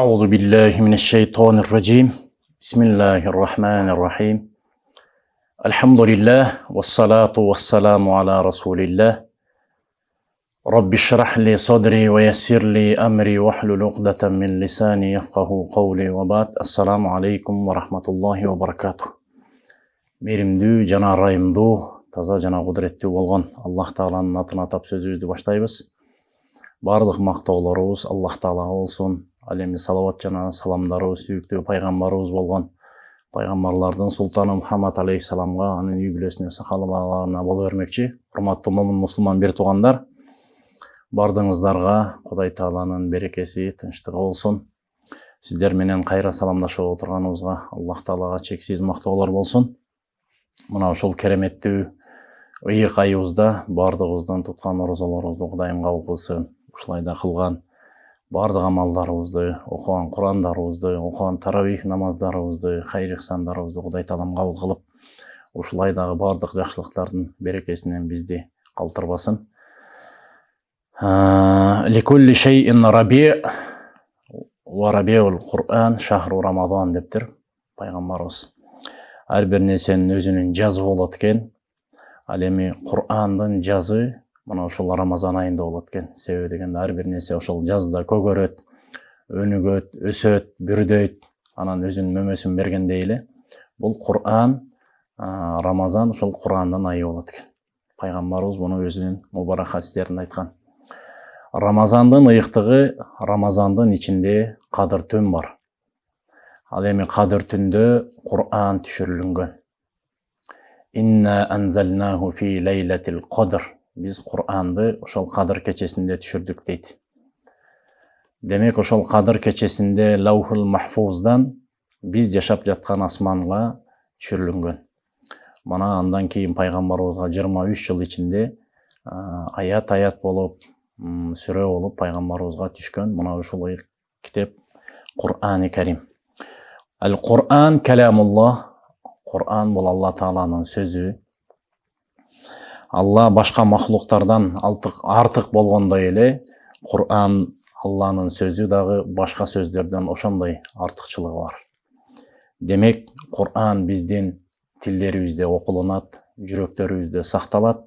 أعوذ بالله من الشيطان الرجيم بسم الله الرحمن الرحيم الحمد لله والصلاة والسلام على رسول الله رب اشرح لي صدري ويسر لي أمري واحلل عقدة من لساني يفقه قولي وبات السلام عليكم ورحمة الله وبركاته мээримдүү تزا ырайымдуу таза жана кудуреттүү болгон аллах тааланын атына دو сөзүбүздү баштайбыз баардык мактоолорубуз الله تعالى болсун әлемде салауат жана саламдары сүйүктүү пайғамбарымыз болған пайғамбарлардың сұлтаны мұхаммад алейхисаламға оның үй бүлесіне боло бола бермекші құрметті момын мұсылман бір туғандар бардыңыздарға құдай тағаланың берекесі тыныштығы болсын менен қайра саламдашып отырғаныңызға аллах тағалаға шексіз мақтаулар болсын мынау шол кереметтүү ыйык айыбызда баардыгыбыздын туткан орозолорубузду кудайым кабыл кылсын ушулай да кылган баардык амалдарыбызды оқыған курандарыбызды оқыған таравих намаздарыбызды хайыр ихсандарыбызды кудай таалам кабыл кылып ушыл айдағы баардык жакшылыктардын берекесинен бизди калтырбасын э, ликулли шейин раби ва рабиул құран шахру рамазан дептир пайгамбарыбыз ар бир нерсенин өзүнүн жазы болот экен ал эми курандын жазы мына ушул рамазан айында болот экен себеби дегенде ар бир нерсе ошол жазда көгөрөт өнүгөт өсөт бүрдөйт анан өзүнүн мөмөсүн бергендей эле бул куран рамазан ушул курандын айы болот экен пайгамбарыбыз муну өзүнүн мубарак хадистеринде айткан рамазандын ыйыктыгы рамазандын ичинде кадыр түн бар ал эми кадыр түндө куран түшүрүлүнгөн біз құранды ошол қадыр кечесінде түшірдік дейді демек ошол қадыр кечесінде лаухул махфуздан біз жашап жатқан асманға түшірілінген мына андан кейін пайғамбарыбызға 23 жыл ішінде аят аят болып сүре болып пайғамбарыбызға түшкен мына ушул китеп құрани кәрим ал құран кәләмуллах құран бұл алла тағаланың сөзі алла башка махлуктардан артық болғандай эле Құр'ан алланын сөзі дағы башқа сөздерден ошондой артықшылығы бар демек куран биздин тилдерибизде оқылынат, жүрөктөрүбүздө сакталат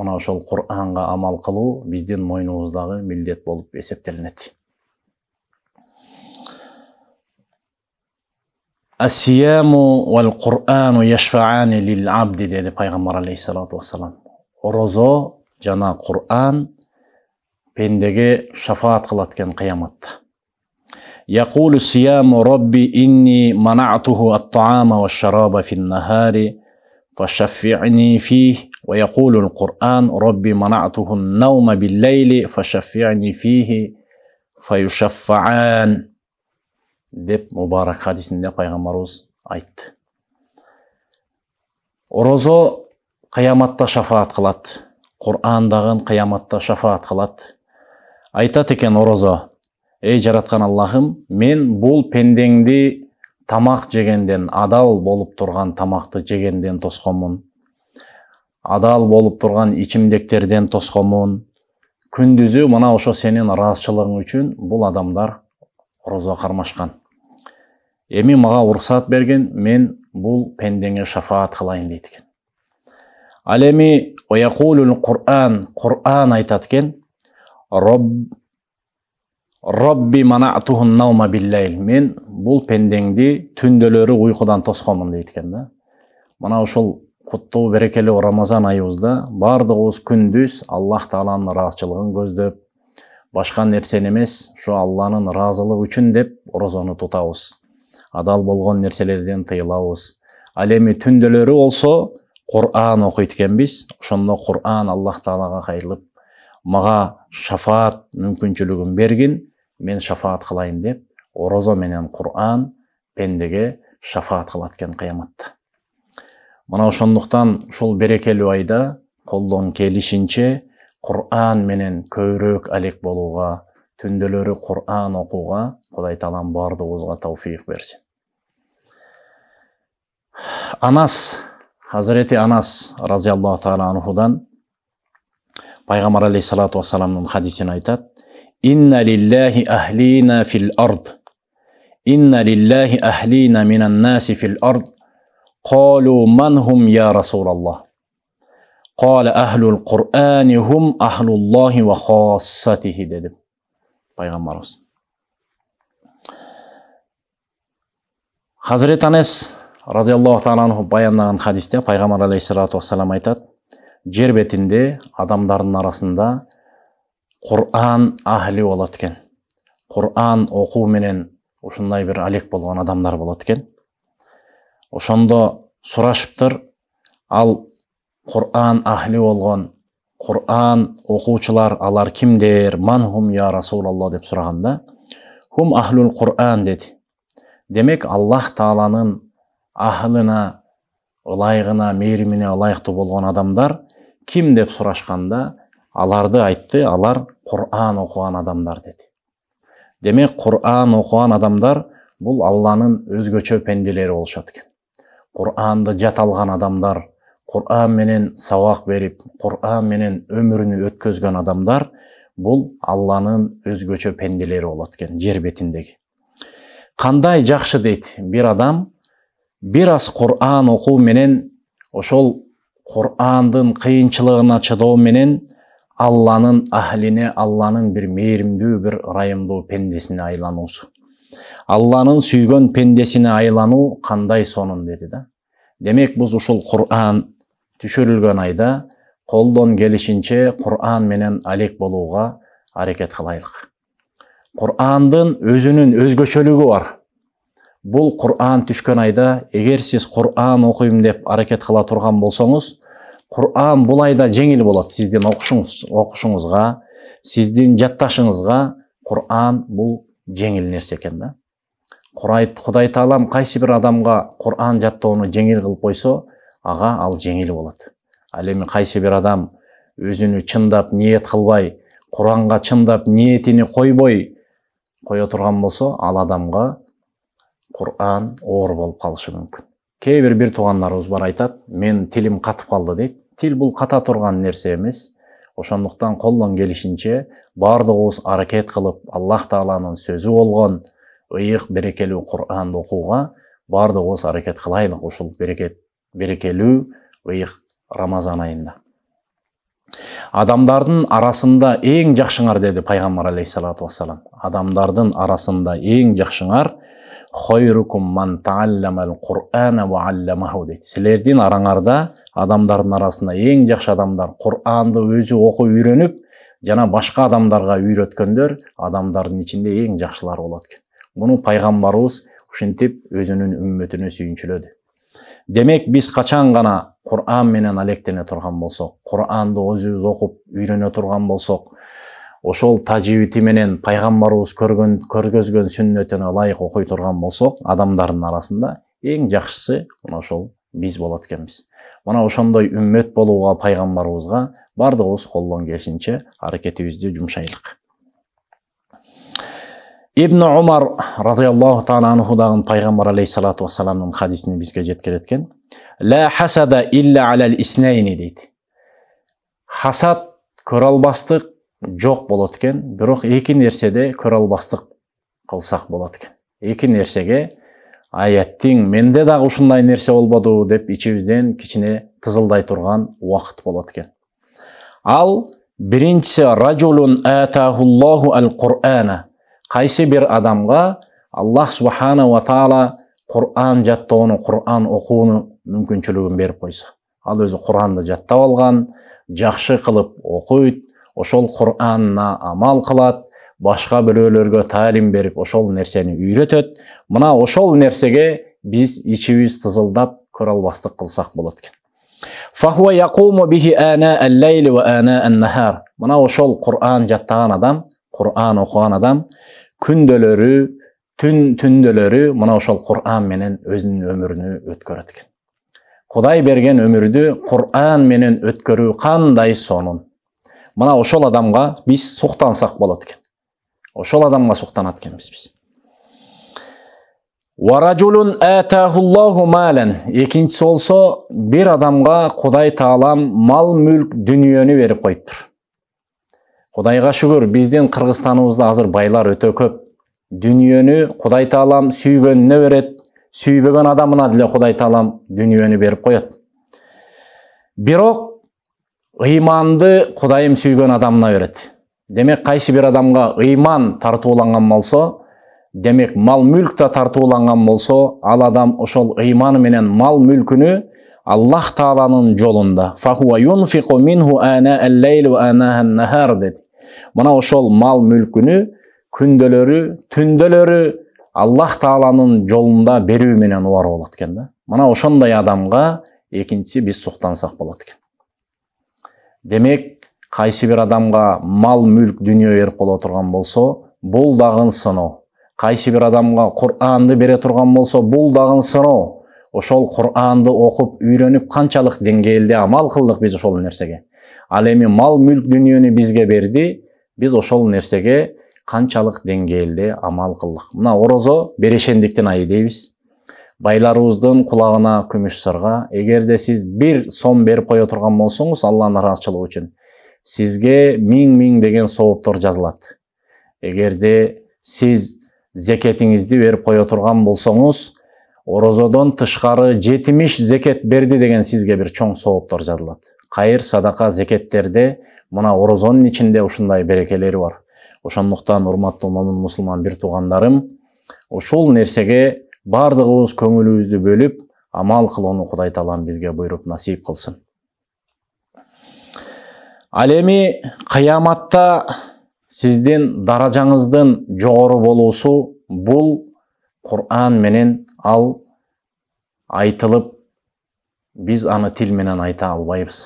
мына ошол Құр'анға амал кылуу биздин мойнубуздагы милдет болып эсептелинет الصيام والقران يشفعان للعبد دي پیغمبر عليه الصلاه والسلام روزا جنا قران بندگه شفاعت قلاتكن قيامت يقول الصيام ربي اني منعته الطعام والشراب في النهار فشفعني فيه ويقول القران ربي منعته النوم بالليل فشفعني فيه فيشفعان деп мубарак хадисинде пайгамбарыбыз айтты орозо кыяматта шафаат кылат курандагын кыяматта шафаат кылат айтат экен орозо эй жараткан аллахым мен бул пендеңди тамак жегенден адал болуп турган тамакты жегенден тоскомун адал болуп турган ичимдиктерден тоскомун күндүзү мына ошо сенин ыраазычылыгың үчүн бул адамдар роза қармашқан эми маға уруксат берген мен бұл пендеңе шафаат қылайын дейт экен ал эми құран құран айтат экен робби наума билләйл мен бұл пендеңді түнделері ұйқыдан тосқанмын дейді екен да мына ушул құтты берекелі рамазан айыбызда баардығыбыз күндүз аллах тааланын ыраазычылыгын көздөп башка нерсени эмес ушу алланын ыраазылыгы үчүн деп орозону тутабыз адал болгон нерселерден тыйылабыз ал эми түндөлөрү болсо куран окуйт экенбиз ошондо куран аллах таалага кайрылып мага шафаат мүмкүнчүлүгүн бергин мен шафаат кылайын деп орозо менен куран пендеге шафаат кылат экен кыяматта мына ошондуктан ушул берекелүү айда колдон келишинче құран менен көбірек әлек болуға түнделері құран оқуға құдай тағалам барлығымызға тауфиқ берсін анас хазіреті анас разиаллаху тағала анхудан пайғамбар алейхисалату вассаламның хадисін айтады инна лиллахи ахлина фил ард инна лиллахи ахлина минан наси фил ард қалу манхум я расулаллах қала ахлул құр'анихум ахлуллахи ahlullohi va деді. dedi Пайғамбарымыз. Хазрет Anas radhiyallohu баяндаған хадисте пайғамбар алейхиссалату вассалам айтады: "Жер бетінде адамдардың арасында Құр'ан ахли болады екен. Құр'ан оқу менен ушундай бір алек болған адамдар болады екен. Ошондо сурашыптыр ал құран ахли болған құран оқушылар алар кімдер манхум я расулалла деп сұрағанда хум ахлюл құран деді демек аллах тағаланың ахлына лайығына мейіріміне лайықты болған адамдар кім деп сұрашқанда аларды айтты алар құран оқыған адамдар деді демек құран оқыған адамдар бұл алланың өзгөчө пенделері болушат екен құранды жат алған адамдар құран менен сауақ беріп құран менен өмірін өткізген адамдар бұл алланың өзгөчө пенделери болот экен жер бетіндегі қандай жақшы дейді бір адам бир аз құран оқу менен ошол құрандын қиыншылығына чыдоо менен алланын ахлине алланын бир мээримдүү бир ырайымдуу пендесине айлануусу алланын сүйгөн пендесине айлануу кандай сонун деди да демек биз ушул куран түшүрүлгөн айда колдон келишинче куран менен алек болууга аракет кылайлык курандын өзүнүн өзгөчөлүгү бар бул куран түшкөн айда эгер сиз куран окуйм деп аракет кыла турган болсоңуз куран бул айда жеңил болот сиздин окушуңуз окушуңузга сиздин жатташыңызга куран бул жеңил нерсе экен да кудай таалам кайсы бир адамга куран жаттоону жеңил кылып койсо аға ал жеңіл болады ал эми кайсы бир адам өзүнү чындап ниет кылбай куранга чындап ниетини койбой кое турган болсо ал адамга куран оор болуп калышы мүмкүн кээ бир бир туугандарыбыз бар айтат мен тилим катып калды дейт тил бул ката турган нерсе эмес ошондуктан колдон келишинче баардыгыбыз аракет кылып аллах тааланын сөзү болгон ыйык берекелүү куранды окууга баардыгыбыз аракет кылайлык ушул берекет берекелүү ыйык рамазан айында адамдардың арасында эң жакшыңар деди пайгамбар алейхисалату вассалам Адамдардың арасында эң алламаху, деді. араңарда адамдардың арасында ең жақсы адамдар құранды өзі окуп үйреніп жана башқа адамдарға үйреткендер адамдардың ичинде ең жакшылары болот экен муну пайгамбарыбыз ушинтип өзүнүн үммөтүнө сүйүнчүлөдү демек біз қачан ғана құран менен алектене тұрған болсок құранды өзүбүз оқып үйрене тұрған болсок ошол тажибити менен пайгамбарыбыз көргөн көргөзгөн сүннөтүнө ылайык окуй турган болсок адамдардын арасында эң жакшысы мына ошол биз болот экенбиз мына ошондой үммөт болууга пайгамбарыбызга баардыгыбыз колдон келишинче аракетибизди жумшайлык ибн омар разиаллаху тағала анхудағы пайғамбар алейхисалату вассаламның хадисін бізге жеткізеткен Ла хасада илля аләл иснайни дейді хасад көре жоқ болады екен бірақ екі нәрседе көре қылсақ болады екен екі нәрсеге аяттың менде дағы ушундай нерсе болбады деп ішімізден кішіне тызылдай тұрған уақыт болады екен ал биринчиси атахуллаху ал қайсы бір адамға аллах субханала тағала құран жаттауны құран оқуны мүмкіншілігін беріп қойса ал өзі құранды жаттап алған жақшы қылып оқиды ошол құранына амал қылады башқа біреулерге тәлім беріп ошол нәрсені үйретеді мына ошол нәрсеге біз ішіміз тызылдап көре албастық қылсақ болады екен мына ошол құран жаттаған адам Құр'ан оқыған адам күндөлөрү түн түндөлөрү мына ошол Құр'ан менен өзүнүн өмүрүн өткөрөт экен кудай берген өмүрдү Құр'ан менен өткөрүү кандай сонун мына ошол адамга биз суктансак болот экен ошол адамга суктанат экенбиз биз экинчиси болсо бир Екіншісі болсо адамға Құдай Таалам мал мүлк дүниені беріп қойып құдайға шүгір біздің Қырғыстанымызда азыр байлар өте көп дүниені құдай тағалам сүйгеніне берет сүйбеген адамына деле құдай тағалам дүниені беріп қояды бирок ыйманды құдайым сүйген адамына өрет. демек қайсы бір адамға ыйман тартууланган болсо демек мал мүлк та тартууланган болсо ал адам ошол ыйманы менен мал мүлкүнү аллах тааланын жолунда деді мына ошол мал мүлкүнү күндөлөрү түндөлөрү аллах тааланын жолунда берүү менен убара болот экен да мына ошондой адамга экинчиси биз суктансак болот экен демек кайсы бир адамга мал мүлк дүнйө берип коло турган болсо бул дагы сыноо кайсы бир адамга куранды бере турган болсо бул дагы сыноо ошол куранды окуп үйрөнүп канчалык деңгээлде амал кылдык биз ошол нерсеге ал эми мал мүлк дүнүйөнү бизге берди биз ошол нерсеге канчалык деңгээлде амал кылдык мына орозо берешендиктин айы дейбиз байларыбыздын кулагына күмүш сырга эгерде сиз бир сом берип кое турган болсоңуз алланын ыраазычылыгы үчүн сизге миң миң деген сооптор жазылат эгерде сиз зекетиңизди берип кое турган болсоңуз орозодон тышкары жетимиш зекет берди деген сизге бир чоң сооптор жазылат Қайыр садақа зекеттерде мына орозонун ішінде ұшындай берекелері бар ошондуктан урматтуу момун мусулман бир туугандарым ушул нерсеге баардыгыбыз көңүлүбүздү бөлүп амал кылууну кудай таалам бизге буйруп насип кылсын ал эми кыяматта сиздин даражаңыздын жогору болуусу бул куран менен ал айтылып биз аны тил менен айта албайбыз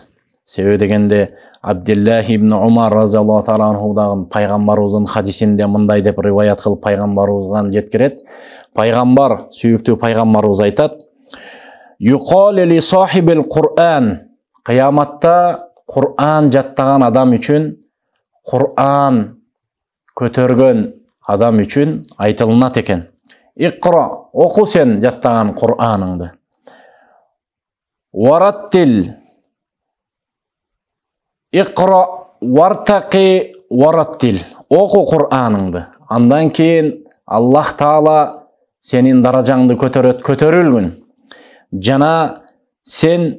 себебі дегенде абдиллах ибн умар разиаллаху тағала анхудағы пайғамбарымыздың хадисінде мындай деп риуаят қылып пайғамбарымыздан жеткіреді пайғамбар сүйікті пайғамбарымыз айтады құран қияматта құран жаттаған адам үшін құран көтерген адам үшін айтылынады екен иқра оқы сен жаттаған құр'аныңды уараттил иқро вартақи вараттил оқу құраныңды андан кейін аллах таала сенің даражаңды көтерет көтерілгін жана сен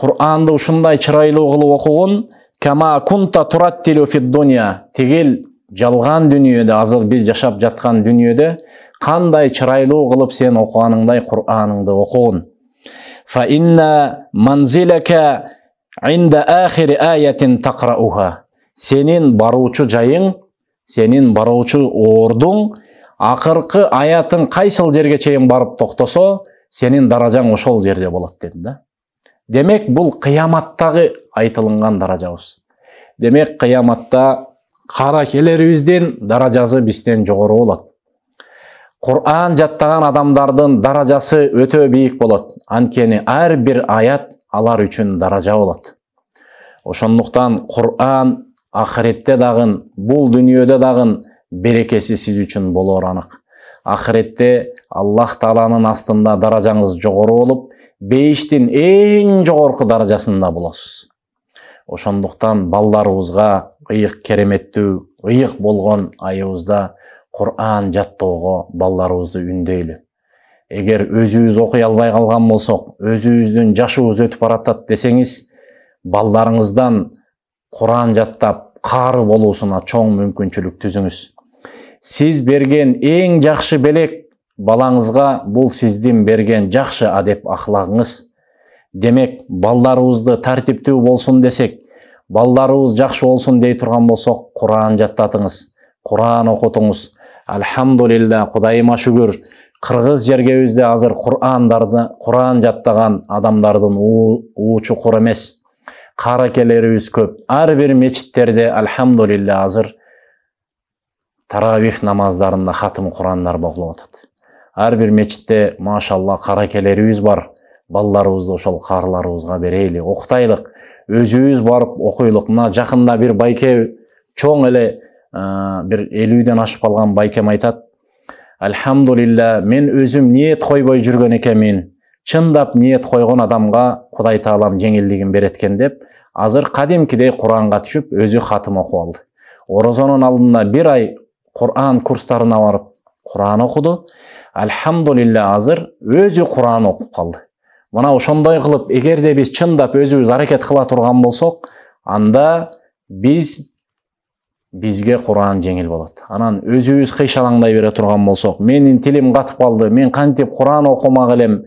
құранды ушундай чырайлуу кылып окугун кама кунта тураттилу фид дуния тигил жалған дүниеде азыр біз жашап жатқан дүниеде қандай чырайлуу қылып сен оқығаныңдай құраныңды оқығын инда ахири аятин тақрауға, сенен барушы жайың сенен баруучу ордың ақырқы аятың қайсыл жерге чейін барып тоқтаса сенің даражаң ошол жерде болады деді да демек бұл қияматтағы айтылынған даражабыз демек қияматта қара үзден даражасы бизден жогору болот құран жаттаған адамдардың даражасы өте биік болады анткени ар бір аят алар үчүн даража болот ошондуктан куран ахиретте дагы бул дүйнйөдө дагы берекеси сиз үчүн болоору анык ахиретте аллах тааланын астында даражаңыз жогору болуп бейиштин эң жогорку даражасында болосуз ошондуктан балдарыбызга ыйык кереметтүү ыйык болгон айыбызда куран жаттоого балдарыбызды үндөйлү эгер өзүбүз окуй албай калган болсок өзүбүздүн жашыбыз өтүп баратат десеңиз балдарыңыздан куран жаттап каары болуусуна чоң мүмкүнчүлүк түзүңүз сиз берген эң жакшы белек балаңызга бул сиздин берген жакшы адеп ахлагыңыз демек балдарыбызды тартиптүү болсун десек балдарыбыз жакшы болсун дей турган болсок куран жаттатыңыз куран окутуңуз альхамдулилла кудайыма шүгүр қырғыз жергебизде азыр құрандарды құран жаттаған адамдардың уучу құр емес өз көп ар бир мечиттерде альхамдулилля азыр тарабих намаздарында хатым құрандар оқылып атат ар бир мечитте машалла қаракелерибиз бар балдарыбызды ошол қарыларыбызға берейли оқытайлық өзүбүз барып оқыйлық мына жақында бір байке чоң эле ә, бір элүүдөн ашып қалған байкем айтат әлхамдулилла мен өзім ниет қойбай жүрген екенмін шындап ниет қойған адамға құдай тағалам жеңілдігін береткен деп азыр қадимкідей құранға түсіп өзі хатым оқып алды оразаның алдында бір ай құран курстарына барып құран оқыды альхамдулилля азыр өзі құран оқып қалды мына ошондой егер де біз шындап өзіміз әрекет кыла тұрған болсақ анда біз бізге құран жеңіл болады анан өз қишалаңдай бере тұрған болсақ менің тілім қатып қалды мен кантип құран оқымақ элем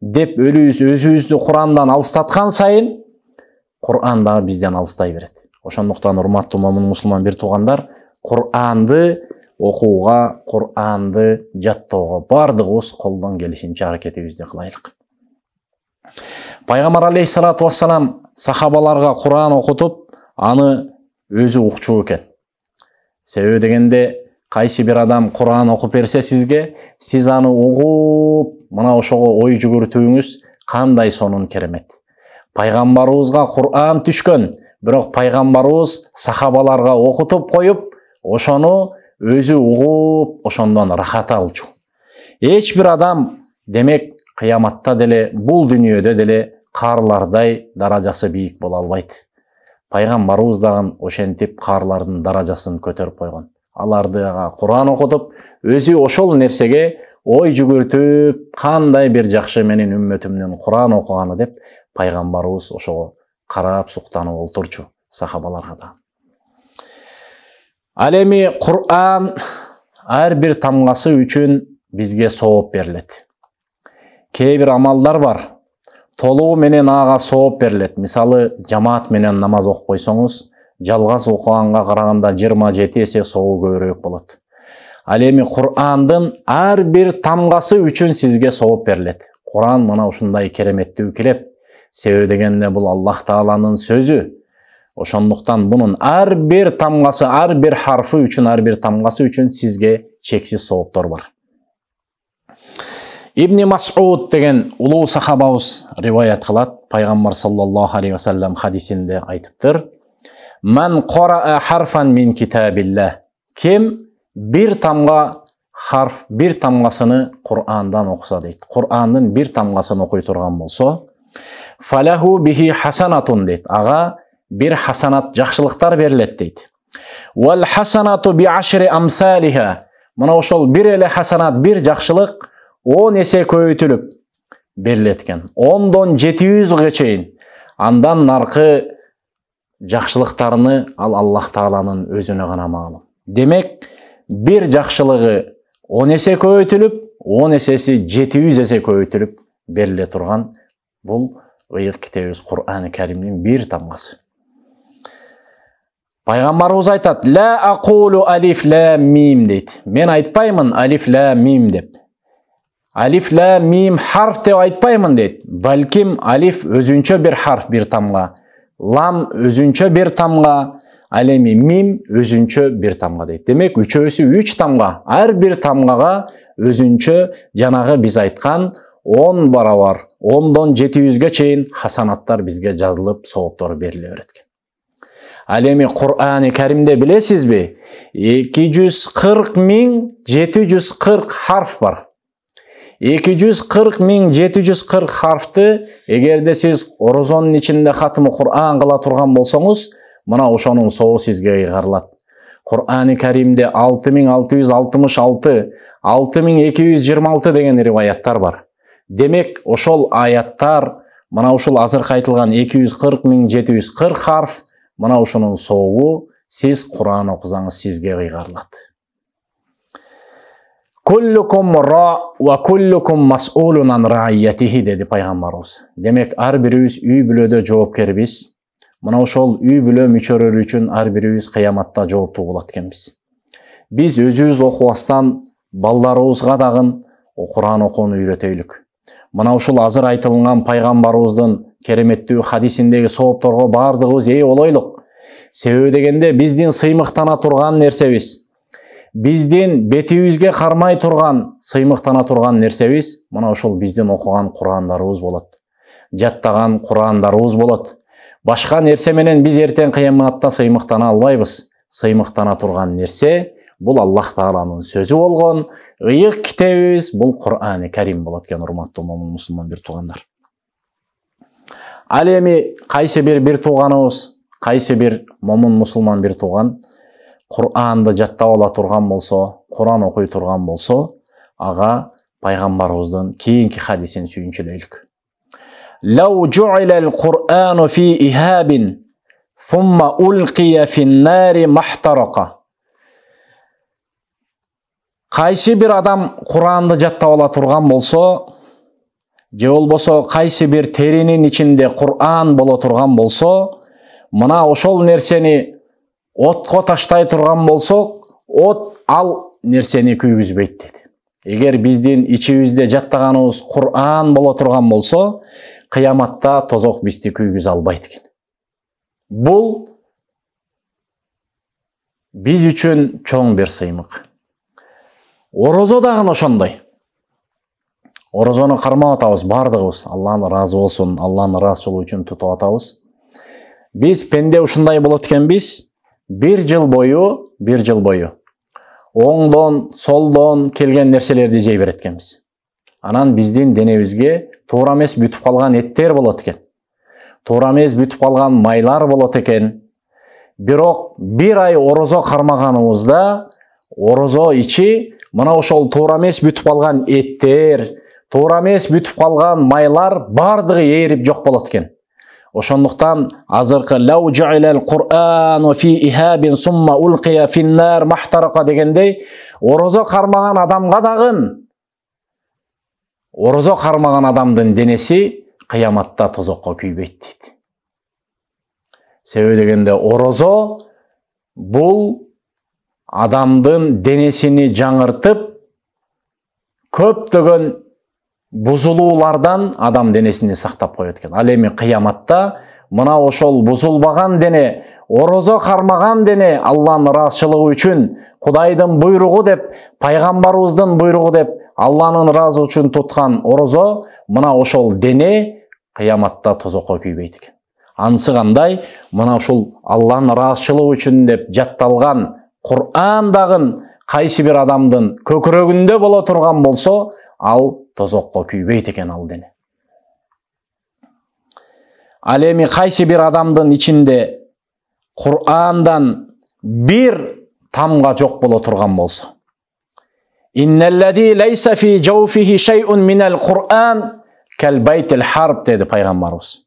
деп өлүбүз өзүбүздү құрандан алыстатқан сайын құран дагы бізден алыстай берет ошондуктан урматтуу момун мусулман бир туугандар құранды окууга куранды жаттоого баардыгыбыз колдон келишинче аракетибизди кылайлык пайгамбар алейхисалату вассалам сахабаларга куран окутуп аны өзү укчу экен себеби дегенде кайсы бир адам куран окуп берсе сизге сиз аны угуп мына ошого ой жүгүртүүңүз кандай сонун керемет пайгамбарыбызга куран түшкөн бирок пайгамбарыбыз сахабаларга окутуп коюп ошону өзү угуп ошондон рахат алчу эч бир адам демек кыяматта деле бул дүйнөдө деле каарылардай даражасы бийик боло албайт пайгамбарыбыз дагы ошентип каарылардын даражасын көтөрүп койгон алардыга куран окутуп өзү ошол нерсеге ой жүгүртүп кандай бир жакшы менин үммөтүмдүн куран окуганы деп пайгамбарыбыз ошого карап суктанып олтурчу сахабаларга да ал эми куран ар бир тамгасы үчүн бизге сооп берилет кээ бир амалдар бар толугу менен ага сооп берилет мисалы жамаат менен намаз окуп койсоңуз жалгыз окуганга караганда жыйырма жети эсе сообу көбүрөөк болот ал эми курандын ар бир тамгасы үчүн сизге сооп берилет куран мына ушундай кереметтүү килеп себеби дегенде бул аллах тааланын сөзү ошондуктан бунун ар бир тамгасы ар бир харфы үчүн ар бир тамгасы үчүн сизге чексиз сооптор бар Ибни масуд деген ұлы сахабауыз риуаят қылады пайғамбар саллаллаху алейхи уассалам хадисінде айтып тұр мән қораа харфан мин китабилла кем бір тамға харф бір тамғасыны құрандан оқыса дейді құранның бір тамғасын оқи тұрған болса фалаху бихи хасанатун дейді аға бір хасанат жақсылықтар беріледі дейді уәл хасанату би амсалиха мынау ошол бір хасанат бір жақсылық 10 есе көйтіліп, берілеткен. 10-дон 700 ге чейін. Андан нарқы жақшылықтарыны ал Аллах тағаланың өзіні ғана мағылы. Демек, бір жақшылығы 10 есе көйтіліп, 10 есесі 700 есе көйтіліп, беріле тұрған. Бұл ғиық кітеуіз Құр'аны кәрімнің бір тамғасы. Пайғамбар ұз айтады, «Лә ақулу алиф лә мим» дейді. Мен айтпаймын алиф лә мим деп алиф ля мим харф деп айтпаймын дейді бәлкім алиф өзінше бір харф бір тамға лам өзінше бір тамға әлеми мим өзінше бір тамға дейді демек үшеуісі үш тамға бір тамғаға өзінше жаңағы біз айтқан он барабар ондон жети жүзге чейин хасанаттар бизге жазылып сооптор бериле экен ал эми курани каримде билесизби эки жүз кырк миң жети жүз кырк харф бар 240740 harfti эгерде сіз орозонун ішінде хатымы Құр'ан кыла турган болсаңыз, мына ошоның сізге сизге ыйгарылат. Кур'ани Каримде 6666, 6226 деген ревайаттар бар. Демек, ошол аяттар мына ушул азыркы айтылган 240740 харф мына ушунун сообу сиз Кур'ан окусаңыз сизге ыйгарылат. Kullukum ра ve kullukum mas'ulun an raiyatihi пайғамбарыбыз демек Demek ar үй uy biloda ошол үй бүлө мүчөлөрү үчүн ар бирибиз кыяматта жооптуу болот экенбиз. Биз өзүбүз окубастан балдарыбызга дагы Куран окууну үйрөтөйлүк Мына ушул азыр айтылган пайгамбарыбыздын кереметтүү хадисиндеги соопторго баардыгыбыз ээ болойлук. Себеби дегенде биздин сыймыктана турган нерсебиз бизден бетибизге кармай турган сыймыктана турган нерсебиз мына ошол бизден окуган курандарыбыз болот жаттаган курандарыбыз болады. башка нерсе менен биз эртең кыяматта сыймыктана албайбыз сыймыктана турган нерсе бул аллах тааланын сөзү болгон ыйык китебибиз бул курани карим болот экен урматтуу момун мусулман бир туугандар ал эми кайсы бир бир тууганыбыз кайсы бир момун мусулман бир тууган құранды жаттап ала тұрған болсо құран оқи тұрған болса, аға пайғамбарымыздың кейінгі хадисін сүйіншілелік لو جعل Құр'ану фи إهاب фумма ألقي في қайсы бір адам құранды жаттап ала тұрған болса же болбосо қайсы бір теринин ішінде құран бола тұрған болса мына ошол нерсени отко таштай турган болсок от ал нерсени күйгүзбөйт деди эгер биздин ичибизде жаттаганыбыз куран боло турган болсо кыяматта тозок бизди күйгүзө албайт экен бул биз үчүн чоң бир сыймык орозо дагы ошондой орозону кармап атабыз баардыгыбыз алла ыраазы болсун алланын ыраазычылыгы үчүн тутуп атабыз биз пенде ушундай болот экенбиз бір жыл бойы бір жыл бойы оңдон солдон келген нерселерди жей берет экенбиз анан біздің денебізге туура емес бүтіп қалған еттер болады екен туура емес бүтүп қалған майлар болот екен. бирок бір ай орозо кармаганыбызда орозо ичи мына ошол туура эмес бүтүп калган эттер туура эмес бүтүп калган майлар бардығы ээрип жок болот экен ошондуктан азыркы лау жаилал куран фи ихабин сумма финнар дегендей орозо кармаган адамга дағын орозо кармаган адамдын денеси кыяматта тозокко күйбөйт дейт себеби дегенде орозо бул адамдын денесини жаңыртып көптөгөн бұзылулардан адам денесіне сақтап қояды екен ал эми қияматта мына ошол бұзылбаған дене орозо қармаған дене алланың ыраазычылыгы үшін құдайдың буйругу деп пайгамбарыбыздын буйругу деп алланын разы үчүн туткан орозо мына ошол дене қияматта тозоққа күйбейді екен анысы кандай мына ошол алланың ыраазычылыгы үшін деп жатталған куран дагы кайсы бир адамдын көкүрөгүндө боло турган болсо ал тозоққа күйбейді екен ал дене ал эми кайсы бир адамдын ичинде курандан бир тамга жок боло турган болсо деди пайгамбарыбыз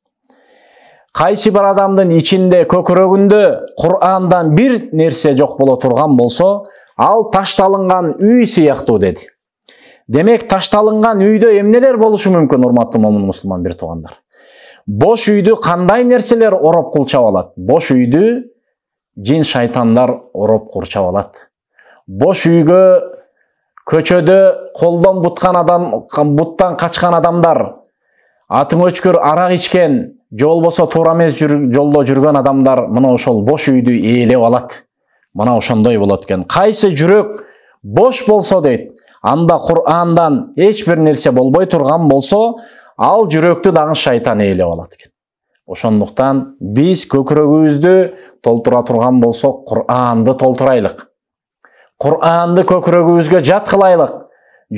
кайсы бир адамдын ичинде көкүрөгүндө курандан бир нерсе жок боло турган болсо ал ташталынган үй сыяктуу деди демек ташталынган үйдө эмнелер болушу мүмкүн урматтуу момун мусулман бир туугандар бош үйдү кандай нерселер ороп кулчап алат бош үйдү жин шайтандар ороп курчап алат бош үйгө көчөдө колдон буткан адам буттан качкан адамдар атың өчкүр арак ичкен же болбосо туура эмес жүр, жолдо жүргөн адамдар мына ошол бош үйдү ээлеп алат мына ошондой болот экен кайсы жүрөк бош болсо дейт анда құрандан ешбір нәрсе болбай тұрған болсо ал жүректі дағы шайтан ээлеп алады екен ошондуктан биз көкүрөгүбүздү толтура турган болсок куранды толтурайлык куранды көкүрөгүбүзгө жат кылайлык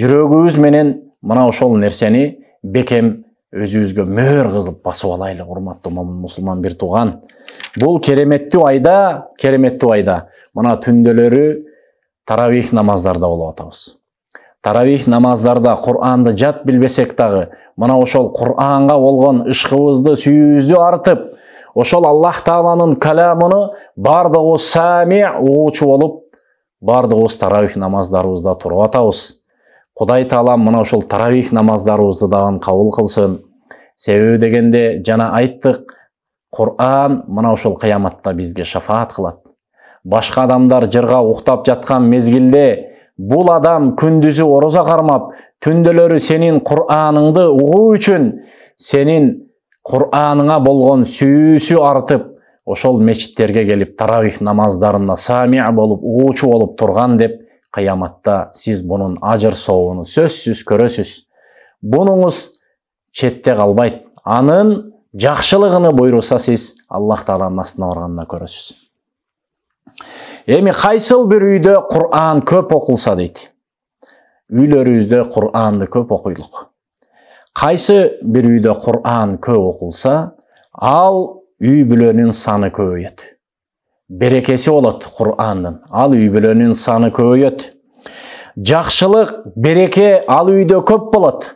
жүрөгүбүз менен мына ошол нерсени бекем өзүбүзгө мөөр кылып басып алайлы урматтуу момун мусулман бир тууган бул кереметтүү айда кереметтүү айда мына түндөлөрү тарабих намаздарда болуп атабыз таравих намаздарда құранды жат білбесек дағы мына ошол құранға болған ышқыбызды сүйүүбүздү артып ошол аллах тааланын каламыны бардыгыбыз сами угуучу болуп баардыгыбыз таравих намаздарыбызда туруп атабыз кудай таалам мына ушул таравих намаздарыбызды дагы кабыл кылсын себеби дегенде жана айттык құран мына ушул кыяматта бизге шафаат кылат башка адамдар жырға уктап жатқан мезгилде бұл адам күндізі ораза қармап түнделері сенің құр'аныңды ұғу үшін сенің құр'аныңа болған сүйісі артып ошол мешіттерге келіп таравих намаздарына сами болып ұғушы болып тұрған деп қияматта сіз бұның ажыр соуын сөзсіз көресіз бұныңыз шетте қалбайды анын жақшылығыны бұйырса сіз аллах тағаланың астына барғанда көресіз Эми қайсыл бір үйде Құран көп оқылса дейді. Үйлеріңізде Құранды көп окуйлук Қайсы бір үйде Құран көп оқылса, ал үй бүлөнүн саны көбөйөт. Берекесі болот Құрандың, ал үй бүлөнүн саны көбөйөт. Жақшылық, береке ал үйде көп болады.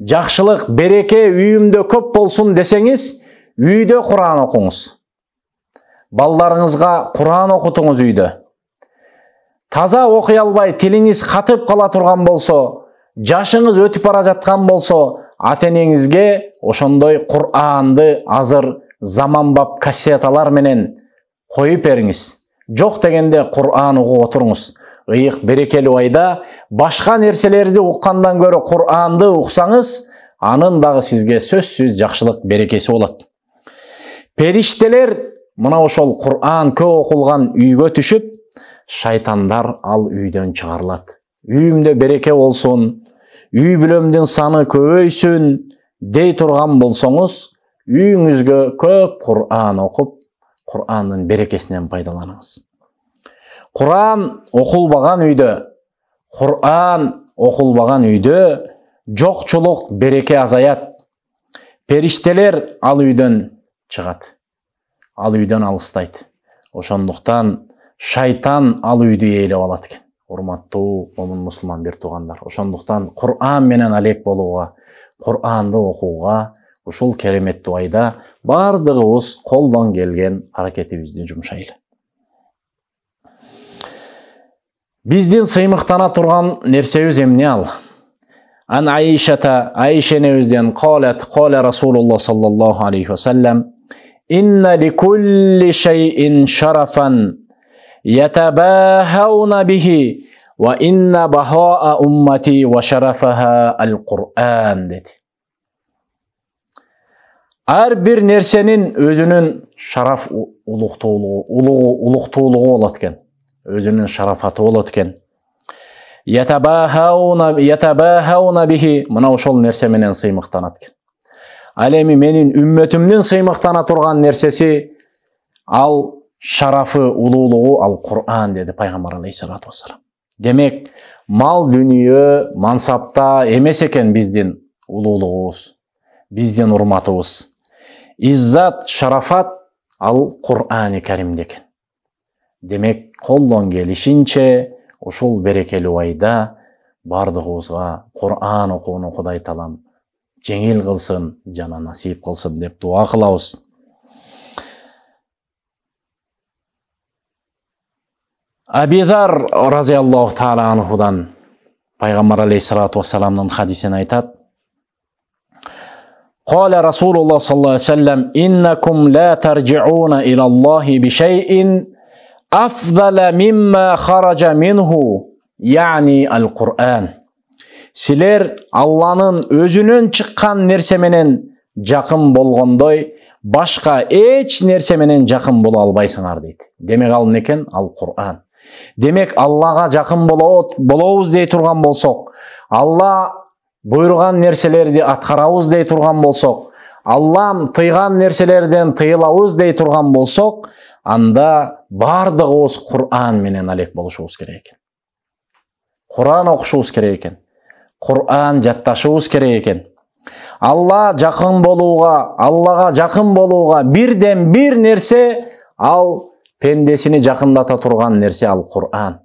Жақшылық, береке үйімді көп болсын десеңіз, үйде Құран оқыңыз балаларыңызға құран оқытыңыз үйді таза оқи албай тіліңіз қатып қала тұрған болсо жашыңыз өтіп бара жатқан болсо ата энеңизге ошондой құранды азыр заманбап кассеталар менен қойып беріңіз жоқ дегенде құран оқып отырыңыз ыйык берекелі айда башка нерселерди уккандан көрө Құранды уксаңыз анын дагы сизге сөзсүз жакшылык берекесі болот периштелер мынау шол құран көп оқылған үйге түшіп шайтандар ал үйден шығарылады үйімде береке болсын үй бүлемдің саны көбөйсүн дей тұрған болсоңуз үйүңүзгө көп құран оқып құранның берекесінен пайдаланыңыз құран оқылбаған үйдө құран оқылбаған үйдө жокчулук береке азаят периштелер ал үйдөн чыгат ал үйден алыстайды ошондуктан шайтан ал үйдү ээлеп алат экен урматтуу момун мусулман бир туугандар ошондуктан куран менен алек болууга куранды окууга ушул кереметтүү айда баардыгыбыз колдон келген аракетибизди жумшайлы биздин сыймыктана турган нерсебиз эмне ал ан аишата عائشة энебизден قالت расулулла расулуллах саллаллаху алейхи Инна ликулли шайин шарафан ятабахауна бихи ва инна бахаа уммати ва шарафаха ал Құр'ан деді. Әр бір нәрсенің өзінің шараф ұлықты болады екен. Өзінің шарафаты болады екен. Ятабахауна бихи мынау ошол нәрсеменен сыймықтанады Әлемі менің менин үммөтүмдүн тұрған турган ал шарафы ұлылығы, ал Құр'ан, деді пайгамбар алейхисалату вассалам демек мал дүние мансапта емес екен биздин улуулугубуз биздин урматыбыз иззат шарафат ал курани кәрімде екен демек қолдан келишинче ушул берекелүү айда баардыгыбызга құран окууну кудай таалам жеңіл қылсын, жана насип қылсын деп дұға кылабыз абизар разиаллаху таала анхудан пайғамбар алейхисалату вассаламның хадисін айтады قال رسول الله صلى الله عليه وسلم إنكم لا ترجعون إلى الله بشيء أفضل مما خرج منه يعني القرآن силер алланын өзүнөн чыккан нерсе менен жакын болгондой башка эч нерсе менен жакын боло албайсыңар дейт демек ал эмне экен ал куран демек аллага жакын болобуз дей турган болсок алла буйруган нерселерди аткарабыз дей турган болсок аллам тыйган нерселерден тыйылабыз дей турган болсок анда баардыгыбыз куран менен алек болушубуз керек экен куран окушубуз керек экен құран ұз керек екен алла жақын болуға аллаға жақын болуға бірден бір нерсе, ал пендесіне жақындата тұрған нерсе ал құран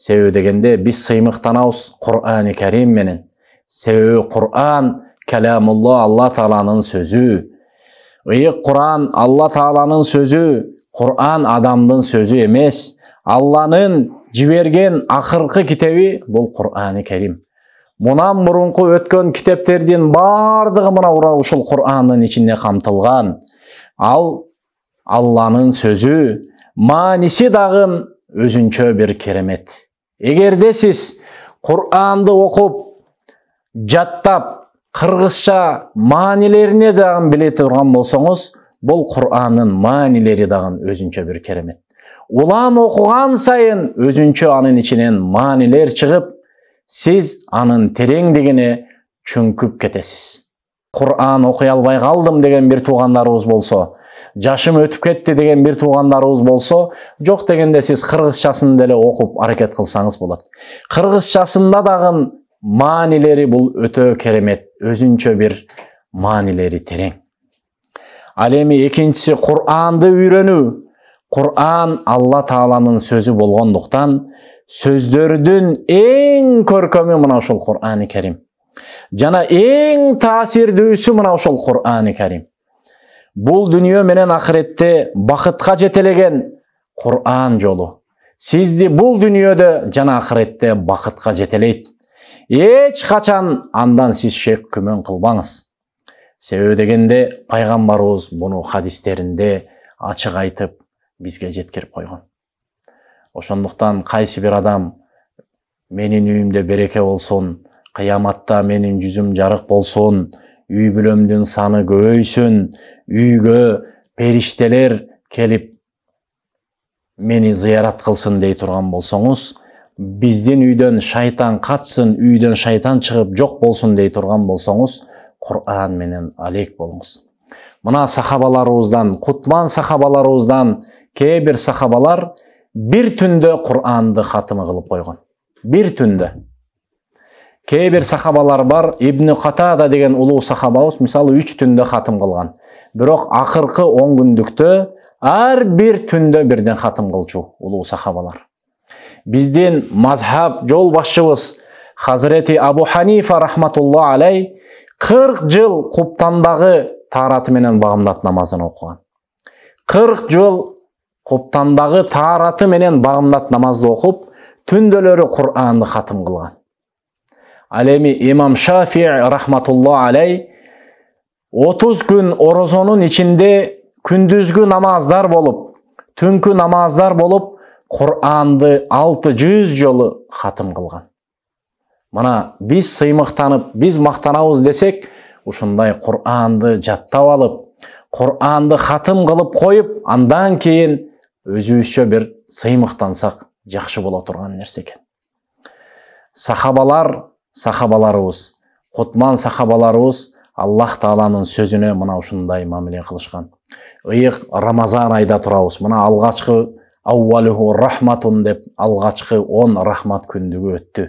себебі дегенде біз сыймықтанабыз құрани кәрим менен себебі құран кәләмұллы алла тағаланың сөзі Үйі құран алла тағаланың сөзі құран адамдың сөзі емес алланың жіберген ақырқы кітабы бұл құрани кәрим мұнан бұрынғы өткен кітептерден бардығы мына ұраушыл құранның ішінде қамтылған ал алланың сөзі манисе дағын өзінше бір керемет де сіз құранды оқып жаттап қырғызша манилеріне дағын біле тұрған болсаңыз бұл құранның манилері дағын өзінше бір керемет улам оқыған сайын өзінше аның ішінен манилер шығып сіз анын терең дегене чүңкүп кетесіз құран оқи албай қалдым деген бір туғандарыңыз болса жашым өтіп кетті деген бір туғандарыңыз болса жоқ дегенде сіз қырғызшасын деле оқып аракет қылсаңыз болады қырғызшасында дағын маанилери бұл өте керемет өзінше бір маанилери терең ал эми экинчиси куранды үйрөнүү алла тааланын сөзі болғандықтан сөздердің ең көркемі мынау ошол құран кәрим жана ең таасирдүүсү мына ошол құр'ани кәрим бұл дүние менен ақыретте бақытқа жетелеген құр'ан жолу. сізді бұл дүниеде жана ақыретте бақытқа жетелейді Еч қачан андан сіз шек күмән қылбаңыз себебі дегенде пайғамбарымыз бұны хадистерінде ашық айтып бізге жеткеріп қойған ошондуктан кайсы бир адам менин үйүмдө береке болсун кыяматта менин жүзүм жарык болсун үй бүлөмдүн саны көбөйсүн үйгө периштелер келип мени зыярат кылсын дей турган болсоңуз биздин үйдөн шайтан катсын үйдөн шайтан чыгып жок болсун дей турган болсоңуз куран менен алек болуңуз мына сахабаларыбыздан кутман сахабаларыбыздан кээ бир сахабалар бір түнде құранды хатымы қылып қойған бір түнде кейбір сахабалар бар ибн қатада деген ұлы сахабамыз мысалы үш түнде хатым қылған бірақ ақырқы он күндікті әр бір түнде бірден хатым қылчу ұлы сахабалар бізден мазхаб жол басшыбыз хазіреті абу ханифа рахматулла алей қырық жыл құптандағы таратыменен бағымдат намазын оқыған қырық жыл қоптандағы таараты менен бағымнат намазды оқып түнделері құранды хатым қылған эми имам шафи рахматулла алей 30 күн орозонун ичинде күндізгі намаздар болып түнкі намаздар болып құранды 600 жолы хатым қылған мына біз сыймықтанып біз мактанабыз десек ушундай құранды жаттап алып құранды хатым кылып қойып андан кейін өзімізше бір сыймықтансақ жақсы бола тұрған нәрсе екен сахабалар сахабаларыбыз құтман сахабаларыбыз аллах тағаланың сөзіне мынау шындай мәміле қылышқан иық рамазан айда тұрабыз мына алғашқы ауалуху рахматун деп алғашқы он рахмат күндігі өтті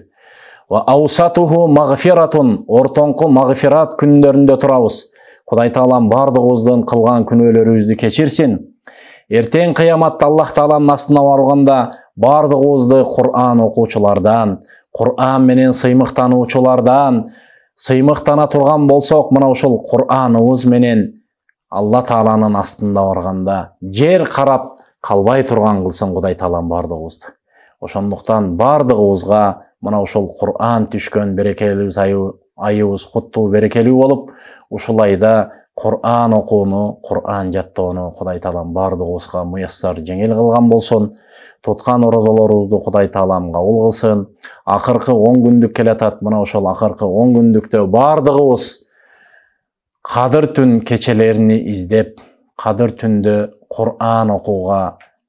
аусатуху мағфиратун ортоңғы мағфират күндерінде тұрамыз құдай тағалам барлығымыздың қылған күнәлерімізді кешірсін ертең қияматта аллах тағаланың астына барғанда бардығызды озды құран оқушылардан құран менен сыймықтанушылардан сыймықтана тұрған болсақ мынау құран өз менен алла тағаланың астында барғанда жер қарап қалбай тұрған қылсын құдай тағалам бардығыбызды ошондуктан бардыгыбызга мына ушул құран түшкөн берекелүү айыбыз құттуу берекелүү болып ушул айда Құр'ан оқуыны, Құр'ан жаттоону Құдай таалам барды осыға мұяссар жеңел қылған болсын. Тұтқан оразаларыңызды Құдай талам қабыл қылсын. Ақырқы 10 күндік келатат, мына ошол ақырқы он күндікте бардығыз қадір түн кечелерини издеп, қадір түнді Құр'ан оқуға,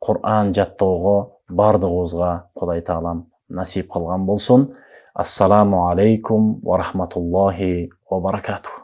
Құр'ан жаттауға бардығызға Құдай таалам насип қылған болсын. Ассаламу алейкум ва рахматуллахи ва баракатух.